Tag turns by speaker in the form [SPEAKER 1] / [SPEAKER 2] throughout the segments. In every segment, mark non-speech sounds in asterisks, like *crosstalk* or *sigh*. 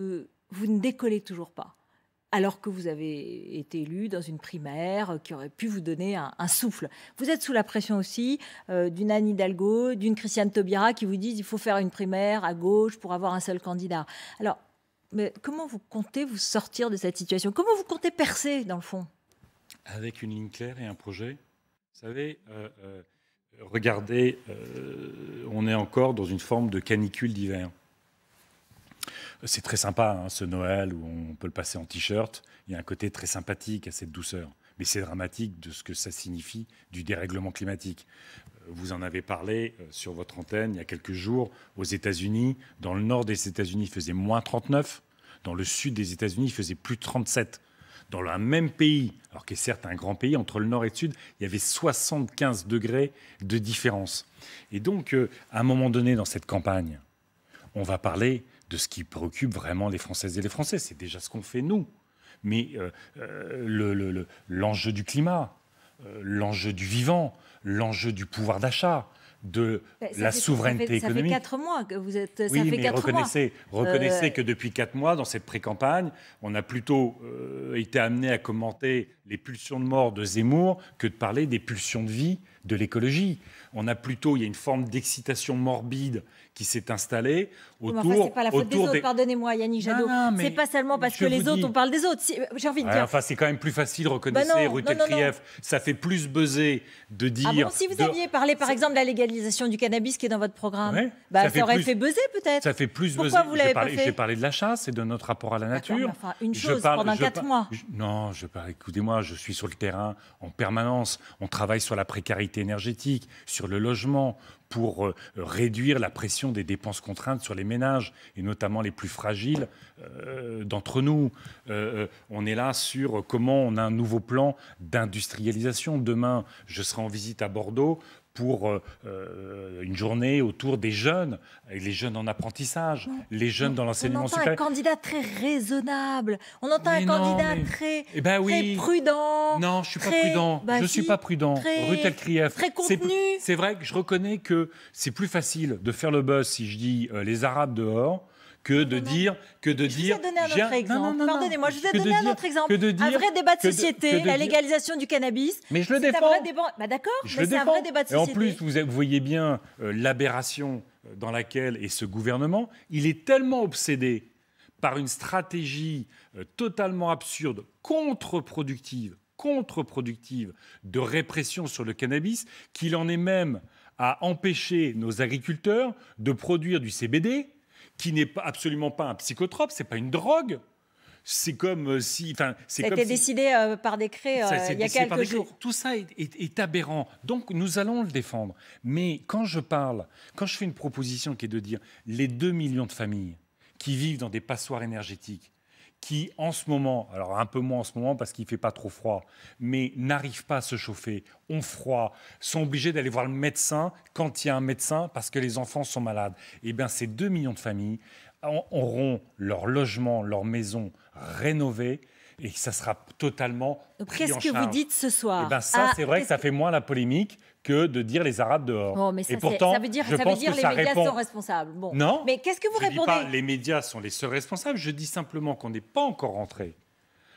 [SPEAKER 1] Euh, vous ne décollez toujours pas. Alors que vous avez été élu dans une primaire euh, qui aurait pu vous donner un, souffle. Vous êtes sous la pression aussi euh, d'une Anne Hidalgo, d'une Christiane Taubira qui vous disent il faut faire une primaire à gauche pour avoir un seul candidat. Alors, mais comment vous comptez vous sortir de cette situation Comment vous comptez percer, dans le fond
[SPEAKER 2] Avec une ligne claire et un projet. Vous savez, regardez, on est encore dans une forme de canicule d'hiver. C'est très sympa, hein, ce Noël où on peut le passer en t-shirt. Il y a un côté très sympathique à cette douceur. Mais c'est dramatique de ce que ça signifie du dérèglement climatique. Euh, vous en avez parlé euh, sur votre antenne il y a quelques jours aux États-Unis. Dans le nord des États-Unis, il faisait moins 39. Dans le sud des États-Unis, il faisait plus 37. Dans un même pays, alors qu'il est certes un grand pays, entre le nord et le sud, il y avait 75 degrés de différence. Et donc, euh, à un moment donné dans cette campagne, on va parler de ce qui préoccupe vraiment les Françaises et les Français. C'est déjà ce qu'on fait nous. Mais euh, euh, l'enjeu du climat, euh, l'enjeu du vivant, l'enjeu du pouvoir d'achat, de bah, la souveraineté économique. Ça fait
[SPEAKER 1] quatre mois que vous êtes. Oui, mais reconnaissez, que
[SPEAKER 2] depuis quatre mois, dans cette pré-campagne, on a plutôt été amené à commenter les pulsions de mort de Zemmour que de parler des pulsions de vie de l'écologie. On a plutôt, il y a une forme d'excitation morbide qui s'est installée autour. c'est pas la faute des autres,
[SPEAKER 1] pardonnez-moi, Yannick Jadot. c'est pas seulement parce que les autres, on parle des autres. Euh, j'ai envie de dire.
[SPEAKER 2] enfin, c'est quand même plus facile, de bah reconnaître Ruth Ça fait plus buzzer de ah dire. si vous aviez
[SPEAKER 1] parlé, par exemple, de la légalisation du cannabis qui est dans votre programme, bah, ça, aurait fait buzzer peut-être. Ça fait plus Pourquoi vous l'avez pas fait J'ai
[SPEAKER 2] parlé de la chasse et de notre rapport à la nature. Enfin, une chose je parle... pendant mois. Non, je parle, écoutez-moi, je suis sur le terrain en permanence. On travaille sur la précarité énergétique, sur le logement, pour euh, réduire la pression des dépenses contraintes sur les ménages, et notamment les plus fragiles euh, d'entre nous. Euh, on est là sur comment on a un nouveau plan d'industrialisation. Demain, je serai en visite à Bordeaux pour euh, euh, une journée autour des jeunes, les jeunes en apprentissage, les jeunes dans l'enseignement supérieur. On entend un candidat
[SPEAKER 1] très raisonnable, on entend un candidat très, eh ben prudent. Non, je ne suis pas prudent, je ne suis pas prudent. Rutel Krief.
[SPEAKER 2] C'est vrai que je reconnais que c'est plus facile de faire le buzz si je dis euh, les Arabes dehors que de dire que de dire. Vous ai un autre exemple. Pardonnez-moi, je un autre exemple. un vrai débat de société, la légalisation
[SPEAKER 1] du cannabis. Mais je le défends. D'accord, mais c'est un vrai débat de société. Et en plus,
[SPEAKER 2] vous voyez bien euh, l'aberration euh, dans laquelle est ce gouvernement. Il est tellement obsédé par une stratégie euh, totalement absurde, contre-productive, contre-productive de répression sur le cannabis, qu'il en est même à empêcher nos agriculteurs de produire du CBD qui n'est absolument pas un psychotrope, c'est pas une drogue. C'est comme euh, si. Enfin, c'est ça décidé
[SPEAKER 1] euh, par décret euh, il y a quelques jours.
[SPEAKER 2] Tout ça est, est, aberrant. Donc nous allons le défendre. Mais quand je parle, quand je fais une proposition qui est de dire les 2 millions de familles qui vivent dans des passoires énergétiques, qui en ce moment, alors un peu moins en ce moment parce qu'il ne fait pas trop froid, mais n'arrivent pas à se chauffer, ont froid, sont obligés d'aller voir le médecin quand il y a un médecin parce que les enfants sont malades. Eh bien, ces 2 millions de familles auront leur logement, leur maison rénovée et ça sera totalement. qu'est-ce que vous dites ce soir eh ben ça, ah, c'est vrai que ça fait moins la polémique que de dire les Arabes dehors. Oh, mais ça, et pourtant, ça veut dire, que les médias sont
[SPEAKER 1] responsables. Non. Mais qu'est-ce que vous je répondez dis pas, Les
[SPEAKER 2] médias sont les seuls responsables. Je dis simplement qu'on n'est pas encore rentré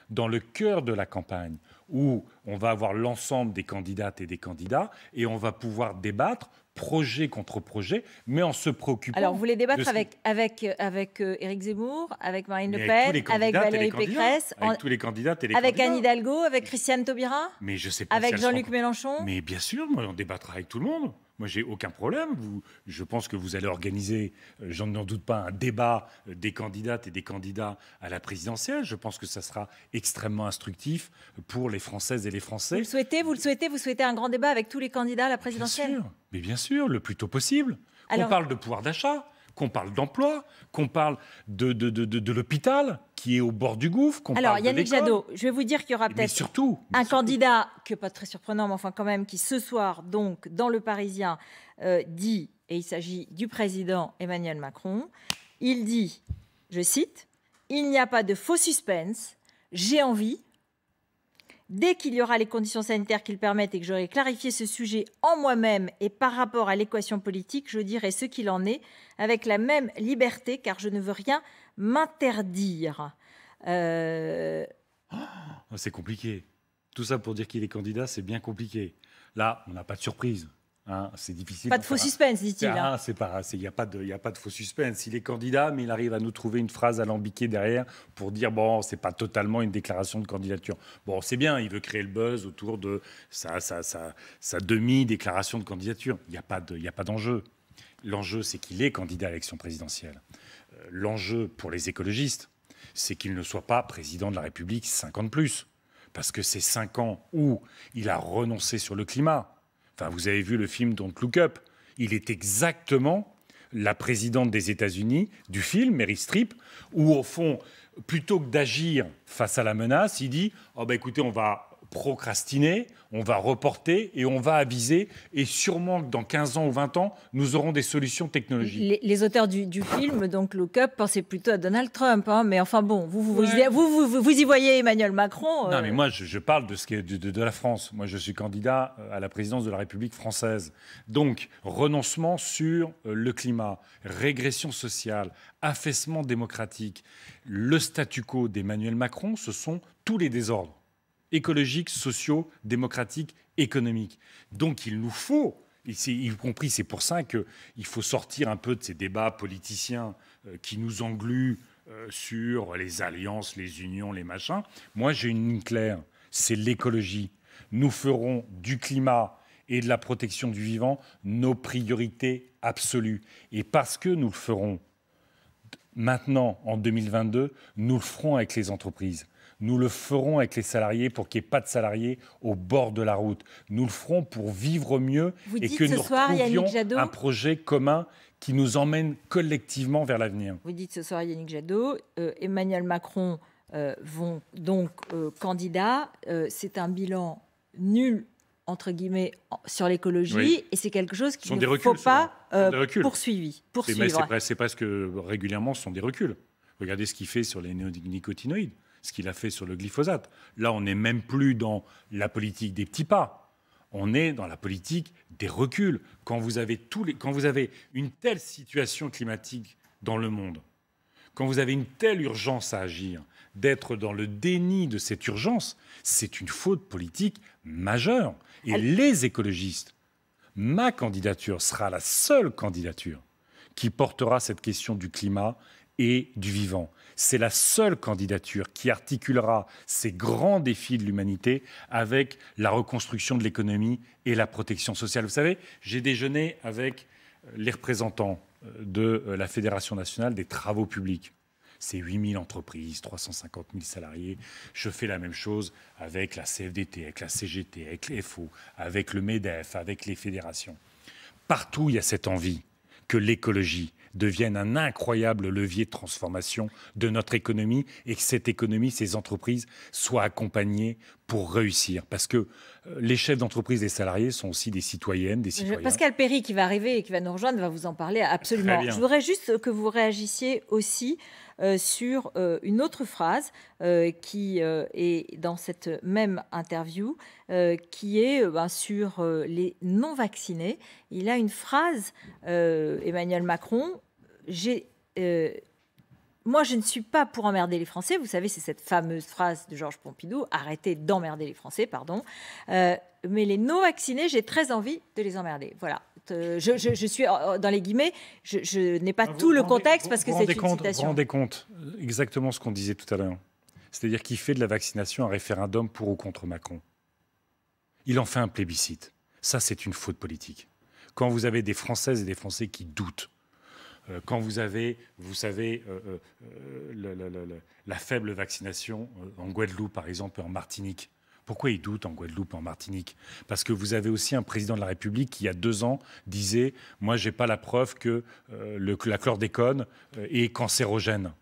[SPEAKER 2] dans le cœur de la campagne où on va avoir l'ensemble des candidates et des candidats et on va pouvoir débattre projet contre projet, mais en se préoccupant. Alors, vous voulez débattre avec,
[SPEAKER 1] avec, avec euh, Éric Zemmour, avec Marine Le Pen, avec, Valérie Pécresse, avec
[SPEAKER 2] tous les candidats avec Anne
[SPEAKER 1] Hidalgo, avec Christiane Taubira,
[SPEAKER 2] mais je sais pas avec Jean-Luc Mélenchon. Mais bien sûr, moi, on débattra avec tout le monde. Moi, j'ai aucun problème. Vous, je pense que vous allez organiser, euh, j'en n'en doute pas, un débat euh, des candidates et des candidats à la présidentielle. Je pense que ça sera extrêmement instructif pour les Françaises et les Français. Vous le
[SPEAKER 1] souhaitez, vous le souhaitez, vous souhaitez un grand débat avec tous les candidats à la présidentielle. Bien sûr.
[SPEAKER 2] Mais bien sûr, le plus tôt possible. Qu'on On parle de pouvoir d'achat, qu'on parle d'emploi, qu'on parle de, de, l'hôpital qui est au bord du gouffre, Alors, Yannick Jadot,
[SPEAKER 1] je vais vous dire qu'il y aura peut-être surtout, un candidat, que pas très surprenant, mais enfin quand même, qui ce soir, donc, dans Le Parisien, euh, dit, et il s'agit du président Emmanuel Macron, il dit, je cite, « Il n'y a pas de faux suspense, j'ai envie, Dès qu'il y aura les conditions sanitaires qui le permettent et que j'aurai clarifié ce sujet en moi-même et par rapport à l'équation politique, je dirai ce qu'il en est avec la même liberté car je ne veux rien m'interdire. Euh,
[SPEAKER 2] ah, c'est compliqué. Tout ça pour dire qu'il est candidat, c'est bien compliqué. Là, on n'a pas de surprise. Hein, c'est difficile. Pas de faux
[SPEAKER 1] suspense, dit-il. Ah, hein.
[SPEAKER 2] c'est pas, il n'y a pas de, faux suspense. Il est candidat, mais il arrive à nous trouver une phrase alambiquée derrière pour dire bon, c'est pas totalement une déclaration de candidature. Bon, c'est bien, il veut créer le buzz autour de sa, demi-déclaration de candidature. Il n'y a pas de, d'enjeu. L'enjeu, c'est qu'il est candidat à l'élection présidentielle. Euh, l'enjeu pour les écologistes, c'est qu'il ne soit pas président de la République cinq ans de plus, parce que c'est cinq ans où il a renoncé sur le climat vous avez vu le film Don't Look Up. Il est exactement la présidente des États-Unis du film, Mary Streep, où au fond, plutôt que d'agir face à la menace, il dit oh ben écoutez, on va procrastiner, on va reporter et on va aviser. Et sûrement que dans 15 ans ou 20 ans, nous aurons des solutions technologiques.
[SPEAKER 1] Les, auteurs du, film, donc Look Up, pensaient plutôt à Donald Trump. Hein, mais enfin bon, vous, vous, y voyez Emmanuel Macron. Euh. Non,
[SPEAKER 2] mais moi, je, parle de, ce qui est de, la France. Moi, je suis candidat euh, à la présidence de la République française. Donc, renoncement sur euh, le climat, régression sociale, affaissement démocratique, le statu quo d'Emmanuel Macron, ce sont tous les désordres écologiques, sociaux, démocratiques, économiques. Donc il nous faut, y compris c'est pour ça qu'il faut sortir un peu de ces débats politiciens euh, qui nous engluent euh, sur les alliances, les unions, les machins. Moi j'ai une ligne claire, c'est l'écologie. Nous ferons du climat et de la protection du vivant nos priorités absolues. Et parce que nous le ferons maintenant, en 2022, nous le ferons avec les entreprises. Nous le ferons avec les salariés pour qu'il n'y ait pas de salariés au bord de la route. Nous le ferons pour vivre mieux et que nous soir, retrouvions un projet commun qui nous emmène collectivement vers l'avenir.
[SPEAKER 1] Vous dites ce soir Yannick Jadot, euh, Emmanuel Macron euh, vont donc euh, candidat c'est un bilan nul entre guillemets sur l'écologie et c'est quelque chose qui ne faut pas poursuivi. poursuivre.
[SPEAKER 2] C'est presque régulièrement ce sont des reculs. Regardez ce qu'il fait sur les néonicotinoïdes ce qu'il a fait sur le glyphosate. Là, on n'est même plus dans la politique des petits pas. On est dans la politique des reculs. Quand vous avez, quand vous avez une telle situation climatique dans le monde, quand vous avez une telle urgence à agir, d'être dans le déni de cette urgence, c'est une faute politique majeure. Et les écologistes, ma candidature sera la seule candidature qui portera cette question du climat et du vivant. C'est la seule candidature qui articulera ces grands défis de l'humanité avec la reconstruction de l'économie et la protection sociale. Vous savez, j'ai déjeuné avec euh, les représentants euh, de euh, la Fédération nationale des travaux publics c'est 8000 entreprises, 350 000 salariés. Je fais la même chose avec la CFDT, avec la CGT, avec les FO, avec le MEDEF, avec les fédérations. Partout, il y a cette envie que l'écologie, deviennent un incroyable levier de transformation de notre économie et que cette économie, ces entreprises soient accompagnées pour réussir. Parce que euh, les chefs d'entreprise et salariés sont aussi des citoyennes, des citoyens.
[SPEAKER 1] Pascal Perry, qui va arriver et qui va nous rejoindre, va vous en parler absolument. Je voudrais juste euh, que vous réagissiez aussi euh, sur une autre phrase qui est dans cette même interview, qui est ben, sur les non-vaccinés. Il a une phrase, Emmanuel Macron, j'ai euh, moi, je ne suis pas pour emmerder les Français. Vous savez, c'est cette fameuse phrase de Georges Pompidou arrêtez d'emmerder les Français, pardon. Euh, mais les non-vaccinés, j'ai très envie de les emmerder. Voilà. Euh, je, suis dans les guillemets, je, n'ai pas ah, tout le contexte parce que c'est une compte, citation. Vous rendez
[SPEAKER 2] compte exactement ce qu'on disait tout à l'heure. C'est-à-dire qu'il fait de la vaccination un référendum pour ou contre Macron. Il en fait un plébiscite. Ça, c'est une faute politique. Quand vous avez des Françaises et des Français qui doutent, euh, quand vous avez, vous savez, euh, euh, la faible vaccination en Guadeloupe, par exemple, en Martinique. Pourquoi ils doutent en Guadeloupe, en Martinique Parce que vous avez aussi un président de la République qui, il y a deux ans, disait Moi, je n'ai pas la preuve que la chlordécone est cancérogène.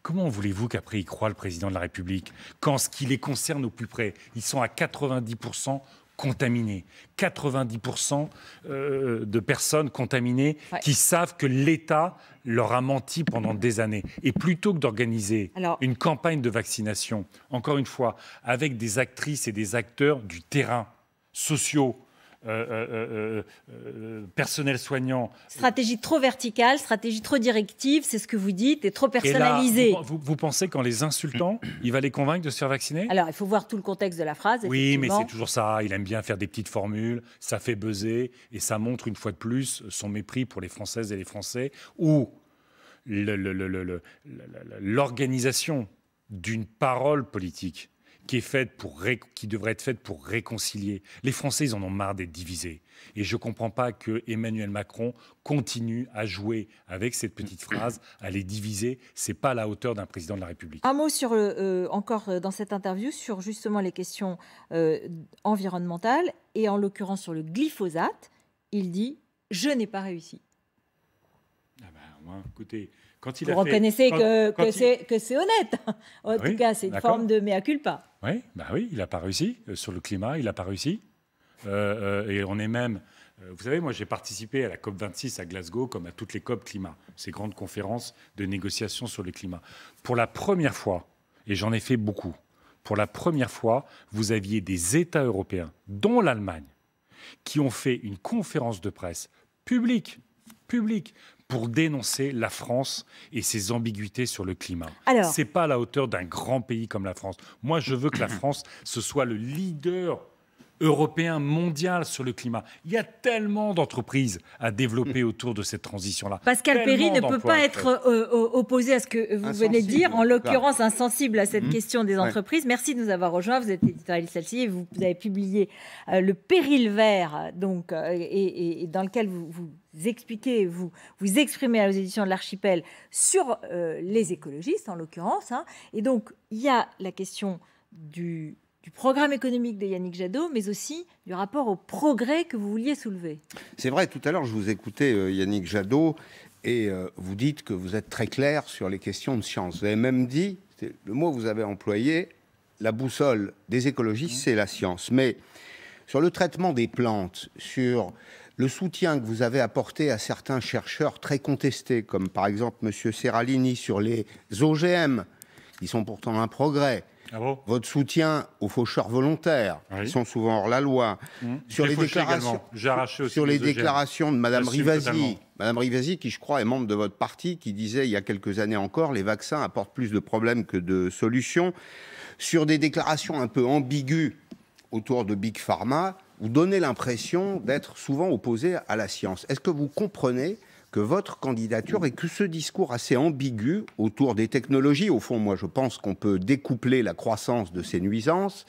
[SPEAKER 2] Comment voulez-vous qu'après il croit le président de la République Quand ce qui les concerne au plus près, ils sont à 90% contaminés. 90% euh, de personnes contaminées qui savent que l'État leur a menti pendant des années. Et plutôt que d'organiser une campagne de vaccination, encore une fois, avec des actrices et des acteurs du terrain, sociaux, euh, euh, euh, personnel soignant.
[SPEAKER 1] Stratégie trop verticale, stratégie trop directive, c'est ce que vous dites, et trop personnalisée.
[SPEAKER 2] vous, vous, pensez qu'en les insultant, il va les convaincre de se faire vacciner
[SPEAKER 1] Alors, il faut voir tout le contexte de la phrase. Oui, mais c'est
[SPEAKER 2] toujours ça. Il aime bien faire des petites formules, ça fait buzzer, et ça montre une fois de plus son mépris pour les Françaises et les Français, ou l'organisation d'une parole politique qui, est faite pour qui devrait être faite pour réconcilier. Les Français, ils en ont marre d'être divisés. Et je ne comprends pas que Emmanuel Macron continue à jouer avec cette petite *clears throat* phrase, à les diviser. Ce n'est pas à la hauteur d'un président de la République. Un
[SPEAKER 1] mot sur, euh, euh, encore euh, dans cette interview sur justement les questions environnementales et en l'occurrence sur le glyphosate. Il dit Je n'ai pas réussi.
[SPEAKER 2] Ah ben, écoutez, vous reconnaissez que,
[SPEAKER 1] que c'est honnête. *laughs* En ah tout cas, c'est une forme de mea culpa.
[SPEAKER 2] Oui, bah oui il n'a pas réussi. Euh, sur le climat, il n'a pas réussi. Euh, euh, et on est même. vous savez, moi, j'ai participé à la COP26 à Glasgow, comme à toutes les COP climat, ces grandes conférences de négociation sur le climat. Pour la première fois, et j'en ai fait beaucoup, pour la première fois, vous aviez des États européens, dont l'Allemagne, qui ont fait une conférence de presse publique, publique, pour dénoncer la France et ses ambiguïtés sur le climat. Ce n'est pas à la hauteur d'un grand pays comme la France. Moi, je veux que la France, ce soit le leader européen, mondial sur le climat. Il y a tellement d'entreprises à développer mm. autour de cette transition-là. Pascal Perry ne peut pas être
[SPEAKER 1] euh, opposé à ce que vous venez de dire, en l'occurrence insensible à cette mm. question des entreprises. Merci de nous avoir rejoints. Vous êtes éditorialiste celle-ci et vous, avez publié euh, Le péril vert, donc, euh, et, dans lequel vous, expliquez, vous vous exprimez à aux éditions de l'Archipel sur les écologistes, en l'occurrence. Hein. Et donc, il y a la question du du programme économique de Yannick Jadot, mais aussi du rapport au progrès que vous vouliez soulever.
[SPEAKER 3] C'est vrai, tout à l'heure, je vous écoutais, euh, Yannick Jadot, et euh, vous dites que vous êtes très clair sur les questions de science. Vous avez même dit, le mot que vous avez employé, la boussole des écologistes, c'est la science. Mais sur le traitement des plantes, sur le soutien que vous avez apporté à certains chercheurs très contestés, comme par exemple M. Serralini sur les OGM, qui sont pourtant un progrès, ah votre soutien aux faucheurs volontaires, qui sont souvent hors la loi, mmh. sur les, déclarations, les déclarations de Madame Rivasi, Madame Rivasi, qui je crois est membre de votre parti, qui disait il y a quelques années encore, les vaccins apportent plus de problèmes que de solutions, sur des déclarations un peu ambiguës autour de Big Pharma, vous donnez l'impression d'être souvent opposé à la science. Est-ce que vous comprenez que votre candidature et que ce discours assez ambigu autour des technologies, au fond, moi je pense qu'on peut découpler la croissance de ces nuisances,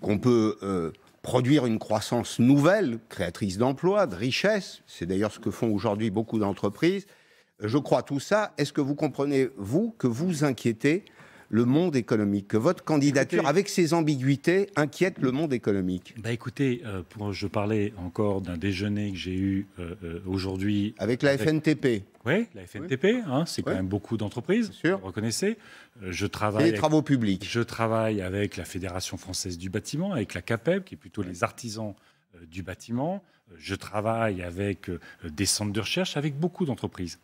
[SPEAKER 3] qu'on peut euh, produire une croissance nouvelle, créatrice d'emplois, de richesses, c'est d'ailleurs ce que font aujourd'hui beaucoup d'entreprises. Je crois tout ça. Est-ce que vous comprenez, vous, que vous inquiétez le monde économique, que votre candidature, avec ses ambiguïtés, inquiète le monde économique
[SPEAKER 2] bah Écoutez, euh, pour, je parlais encore d'un déjeuner que j'ai eu euh, euh, aujourd'hui. Avec la FNTP Oui, la FNTP, hein, c'est quand même beaucoup d'entreprises, vous reconnaissez. Je travaille les travaux publics. Je travaille avec la Fédération française du bâtiment, avec la CAPEB, qui est plutôt les artisans du bâtiment, je travaille avec euh, des centres de recherche, avec beaucoup d'entreprises.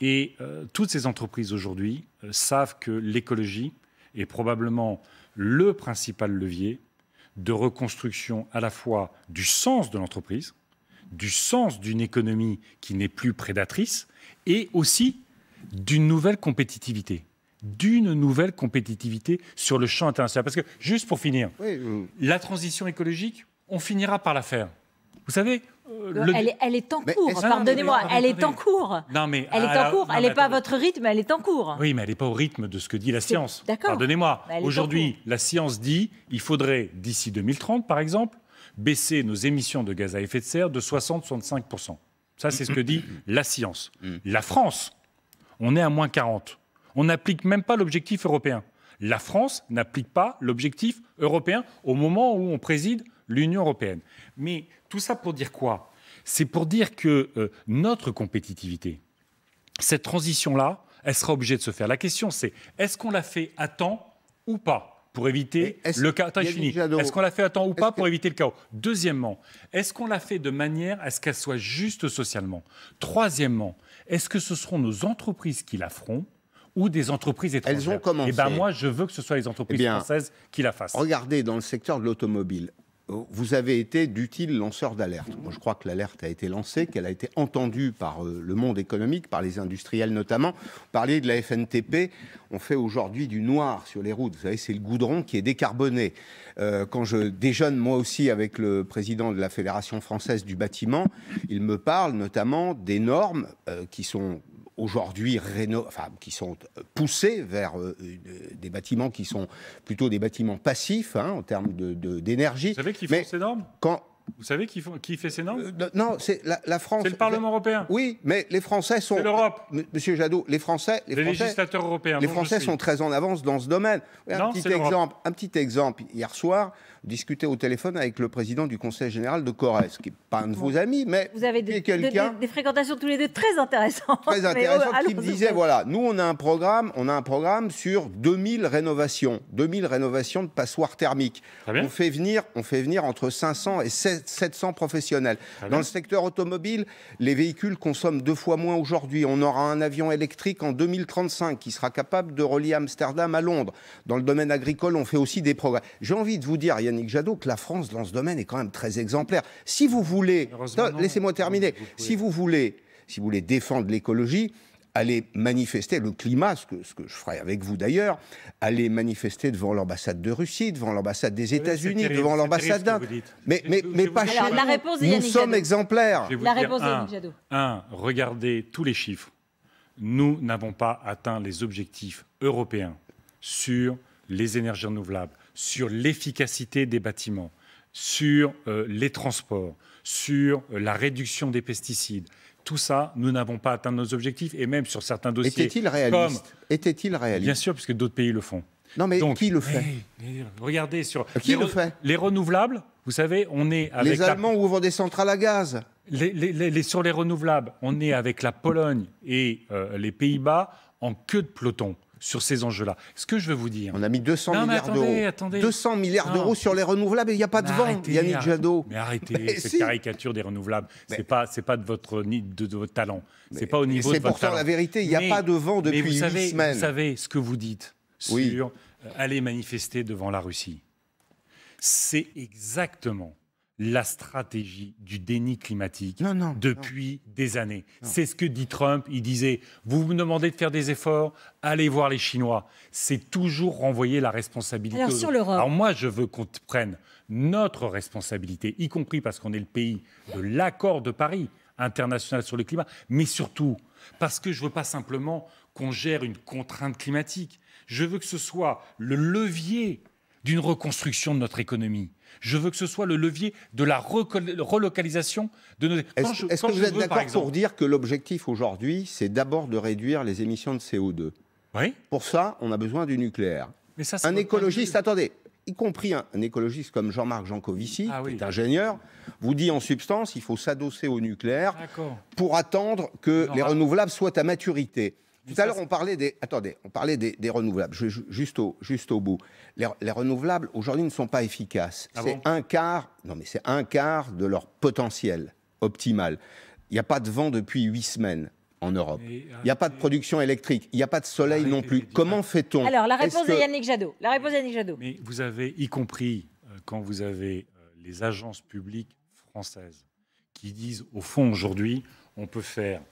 [SPEAKER 2] Et euh, toutes ces entreprises aujourd'hui euh, savent que l'écologie est probablement le principal levier de reconstruction à la fois du sens de l'entreprise, du sens d'une économie qui n'est plus prédatrice, et aussi d'une nouvelle compétitivité d'une nouvelle compétitivité sur le champ international. Parce que, juste pour finir, la transition écologique, on finira par la faire. Vous savez,
[SPEAKER 1] euh, Elle, est, en cours, ah pardonnez-moi, elle est en cours. mais elle est en cours, elle n'est ah pas à votre rythme, elle est en cours.
[SPEAKER 2] Oui, mais elle n'est pas au rythme de ce que dit la science. D'accord. Pardonnez-moi. Aujourd'hui, la science dit il faudrait, d'ici 2030 par exemple, baisser nos émissions de gaz à effet de serre de 60-65%. Ça, c'est ce que dit la science. La France, on est à moins 40. On n'applique même pas l'objectif européen. La France n'applique pas l'objectif européen au moment où on préside l'Union européenne. Mais tout ça pour dire quoi C'est pour dire que euh, notre compétitivité, cette transition-là, elle sera obligée de se faire. La question, c'est est-ce qu'on la fait à temps ou pas pour éviter le chaos. Est-ce qu'on l'a fait à temps ou pas pour éviter le chaos Deuxièmement, est-ce qu'on l'a fait de manière à ce qu'elle soit juste socialement Troisièmement, est-ce que ce seront nos entreprises qui la feront ou des entreprises étrangères. Elles ont Et eh ben moi, je veux que ce soit les entreprises eh françaises qui la fassent.
[SPEAKER 3] Regardez dans le secteur de l'automobile, vous avez été d'utiles lanceur d'alerte. je crois que l'alerte a été lancée, qu'elle a été entendue par euh, le monde économique, par les industriels notamment. Vous de la FNTP, on fait aujourd'hui du noir sur les routes. Vous savez, c'est le goudron qui est décarboné. Euh, quand je déjeune moi aussi avec le président de la Fédération française du bâtiment, il me parle notamment des normes euh, qui sont aujourd'hui qui sont euh, poussés vers euh, des bâtiments qui sont plutôt des bâtiments passifs hein, en termes d'énergie.
[SPEAKER 2] De, Vous savez qui font ces normes quand... Vous savez qui, font... qui fait ces normes euh,
[SPEAKER 3] Non, c'est la, France. C'est le Parlement européen. Oui, mais les Français sont. C'est l'Europe. Monsieur Jadot, les Français. Les, législateurs
[SPEAKER 2] européens. Les Français sont très
[SPEAKER 3] en avance dans ce domaine. Un petit exemple. Un petit exemple. Hier soir, discuté au téléphone avec le président du Conseil général de Corrèze, qui n'est pas un de vos amis, mais
[SPEAKER 1] vous avez des, quelqu'un des, des, fréquentations tous les deux très intéressantes. Très euh, intéressantes, qui me disait
[SPEAKER 3] voilà, nous on a un programme, on a un programme sur 2000 rénovations, 2000 rénovations de passoires thermiques. On fait venir, on fait venir entre 500 et 700 professionnels. Dans le secteur automobile, les véhicules consomment deux fois moins aujourd'hui. On aura un avion électrique en 2035 qui sera capable de relier Amsterdam à Londres. Dans le domaine agricole, on fait aussi des progrès. J'ai envie de vous dire, il y a Yannick Jadot que la France, dans ce domaine, est quand même très exemplaire. Si vous voulez, laissez-moi terminer, si vous voulez, si vous voulez défendre l'écologie, allez manifester le climat, ce que, je ferai avec vous d'ailleurs, allez manifester devant l'ambassade de Russie, devant l'ambassade des États-Unis, devant l'ambassade d'Inde. Mais, mais, mais pas chez nous. nous sommes exemplaires. La réponse dire,
[SPEAKER 2] Un, regardez tous les chiffres. Nous n'avons pas atteint les objectifs européens sur les énergies renouvelables, sur l'efficacité des bâtiments, sur euh, les transports, sur euh, la réduction des pesticides. Tout ça, nous n'avons pas atteint nos objectifs et même sur certains dossiers. Était-il réaliste était réaliste Bien sûr, puisque d'autres pays le font.
[SPEAKER 3] Non, mais qui le fait
[SPEAKER 2] Regardez sur qui les, fait les renouvelables. Vous savez, on est avec les Allemands
[SPEAKER 3] ouvrent des centrales à gaz.
[SPEAKER 2] Les, sur les renouvelables, on est avec la Pologne et euh, les Pays-Bas en queue de peloton sur ces enjeux-là. Ce que je veux vous dire. On a mis 200
[SPEAKER 3] cents milliards d'euros. sur les renouvelables et il n'y a pas de vent, Yannick Jadot.
[SPEAKER 2] Mais arrêtez cette caricature des renouvelables. Ce n'est pas, pas de votre, de, de, talent. C'est pas au niveau de votre pourtant la vérité. Il n'y a pas de vent depuis une semaine. Vous savez ce que vous dites sur euh, aller manifester devant la Russie. C'est exactement la stratégie du déni climatique depuis des années. C'est ce que dit Trump. Il disait, vous me demandez de faire des efforts, allez voir les Chinois. C'est toujours renvoyer la responsabilité. Alors, moi, je veux qu'on prenne notre responsabilité, y compris parce qu'on est le pays de l'accord de Paris international sur le climat, mais surtout parce que je ne veux pas simplement qu'on gère une contrainte climatique. Je veux que ce soit le levier d'une reconstruction de notre économie. Je veux que ce soit le levier de la relocalisation de nos... Est-ce que vous êtes d'accord pour
[SPEAKER 3] dire que l'objectif aujourd'hui, c'est d'abord de réduire les émissions de CO2 Oui. Pour ça, on a besoin du nucléaire. Mais un écologiste, attendez, y compris un, écologiste comme Jean-Marc Jancovici, ah qui est ingénieur, vous dit en substance, il faut s'adosser au nucléaire pour attendre que les bah- renouvelables soient à maturité. Tout à l'heure, on parlait des. Attendez, on parlait des, renouvelables. juste, au, juste au bout. Les, renouvelables, aujourd'hui, ne sont pas efficaces. Ah c'est un quart. Non, mais c'est un quart de leur potentiel optimal. Il n'y a pas de vent depuis huit semaines en Europe. Euh, il n'y a pas de production électrique, il n'y a pas de soleil non plus. Comment fait-on Alors,
[SPEAKER 1] la réponse de Yannick Jadot. La réponse de Yannick Jadot.
[SPEAKER 2] Mais vous avez, y compris euh, quand vous avez euh, les agences publiques françaises qui disent, au fond, aujourd'hui, on peut faire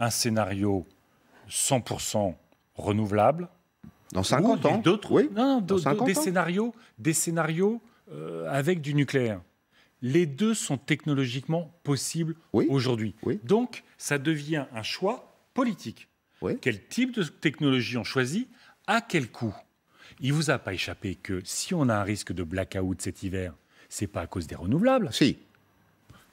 [SPEAKER 2] un scénario 100% renouvelable Dans 50 ans d'autres, oui. des, Scénarios, des scénarios euh, avec du nucléaire. Les deux sont technologiquement possibles aujourd'hui. Donc, ça devient un choix politique. Quel type de technologie on choisit À quel coût Il vous a pas échappé que si on a un risque de blackout cet hiver, c'est pas à cause des renouvelables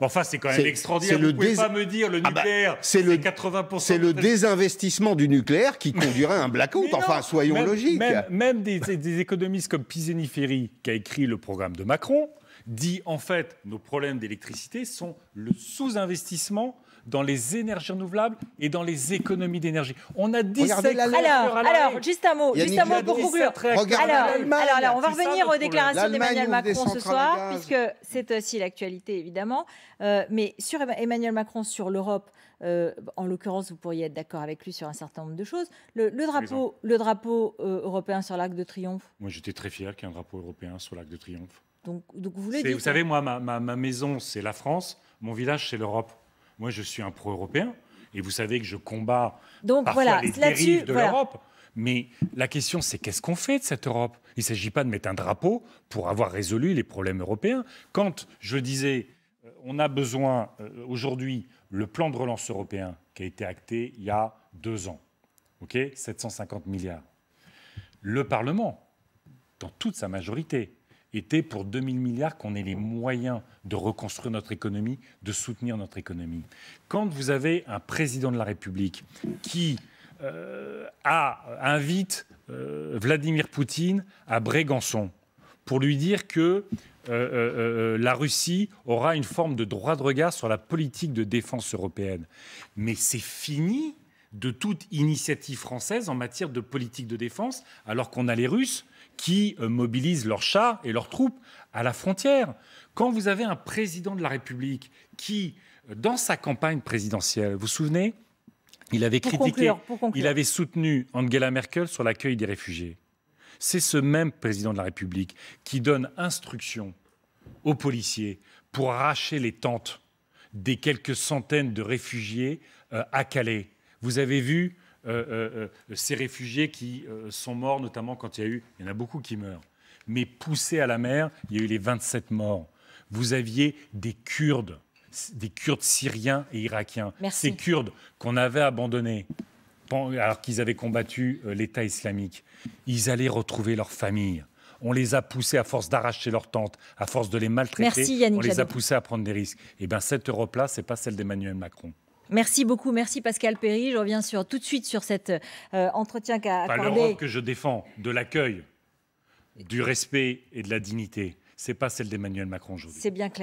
[SPEAKER 2] enfin, c'est quand même extraordinaire. Vous ne pouvez pas me dire le ah bah, nucléaire, c'est le 80 C'est le
[SPEAKER 3] désinvestissement du nucléaire qui
[SPEAKER 2] conduirait à un blackout. enfin, soyons logiques. Même, des, économistes comme Pisani-Ferry, qui a écrit le programme de Macron, dit en fait nos problèmes d'électricité sont le sous-investissement dans les énergies renouvelables et dans les économies d'énergie. On a 17 alors, alors, juste un mot, juste un mot pour conclure. Alors, alors, on va revenir aux déclarations d'Emmanuel Macron ce soir, puisque
[SPEAKER 1] c'est aussi l'actualité, évidemment. Euh, mais sur Emmanuel Macron, sur l'Europe, euh, en l'occurrence, vous pourriez être d'accord avec lui sur un certain nombre de choses. Le, drapeau, le drapeau euh, européen sur l'Arc de Triomphe.
[SPEAKER 2] Moi, j'étais très fier qu'il y ait un drapeau européen sur l'Arc de Triomphe.
[SPEAKER 1] Donc, vous voulez dire Vous savez,
[SPEAKER 2] moi, ma maison, c'est la France. Mon village, c'est l'Europe. Moi, je suis un pro-européen. Et vous savez que je combats de l'Europe. Mais la question, c'est qu'est-ce qu'on fait de cette Europe Il ne s'agit pas de mettre un drapeau pour avoir résolu les problèmes européens. Quand je disais, euh, on a besoin euh, aujourd'hui le plan de relance européen qui a été acté il y a deux ans, ok, 750 milliards. Le Parlement, dans toute sa majorité, était pour 2000 milliards qu'on ait les moyens de reconstruire notre économie, de soutenir notre économie. Quand vous avez un président de la République qui euh, invite euh, Vladimir Poutine à Brégançon pour lui dire que euh, la Russie aura une forme de droit de regard sur la politique de défense européenne. Mais c'est fini de toute initiative française en matière de politique de défense, alors qu'on a les Russes qui euh, mobilisent leurs chats et leurs troupes à la frontière. Quand vous avez un président de la République qui, euh, dans sa campagne présidentielle, vous vous souvenez, il avait critiqué, il avait soutenu Angela Merkel sur l'accueil des réfugiés. C'est ce même président de la République qui donne instruction aux policiers pour arracher les tentes des quelques centaines de réfugiés euh, à Calais. Vous avez vu euh, euh, euh, ces réfugiés qui sont morts, notamment quand il y a eu, il y en a beaucoup qui meurent, mais poussés à la mer, il y a eu les 27 morts. Vous aviez des Kurdes, des Kurdes syriens et irakiens. Ces Kurdes qu'on avait abandonnés alors qu'ils avaient combattu l'État islamique, ils allaient retrouver leur famille. On les a poussés à force d'arracher leurs tentes, à force de les maltraiter. Merci, on les a poussés à prendre des risques. Et eh bien cette Europe-là, ce n'est pas celle d'Emmanuel Macron.
[SPEAKER 1] Merci beaucoup, merci Pascal Perry. Je reviens sur, tout de suite sur cet euh, entretien qu'a accordé... L'Europe
[SPEAKER 2] que je défends, de l'accueil, du respect et de la dignité, Ce n'est pas celle d'Emmanuel Macron aujourd'hui. C'est
[SPEAKER 1] bien clair.